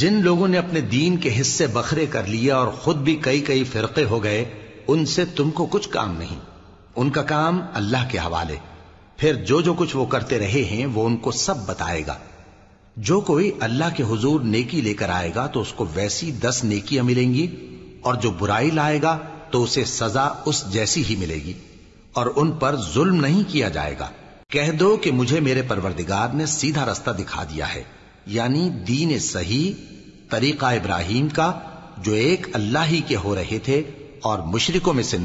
जिन लोगों ने अपने दीन के हिस्से बखरे कर लिए और खुद भी कई कई फिरके हो गए उनसे तुमको कुछ काम नहीं उनका काम अल्लाह के हवाले फिर जो जो कुछ वो करते रहे हैं वो उनको सब बताएगा जो कोई अल्लाह के हुजूर नेकी लेकर आएगा तो उसको वैसी दस नेकियां मिलेंगी और जो बुराई लाएगा तो उसे सजा उस जैसी ही मिलेगी और उन पर जुल्म नहीं किया जाएगा कह दो कि मुझे मेरे परवरदिगार ने सीधा रास्ता दिखा दिया है यानी दीन सही तरीका इब्राहिम का जो एक अल्लाह ही के हो रहे थे और मुशरकों में से न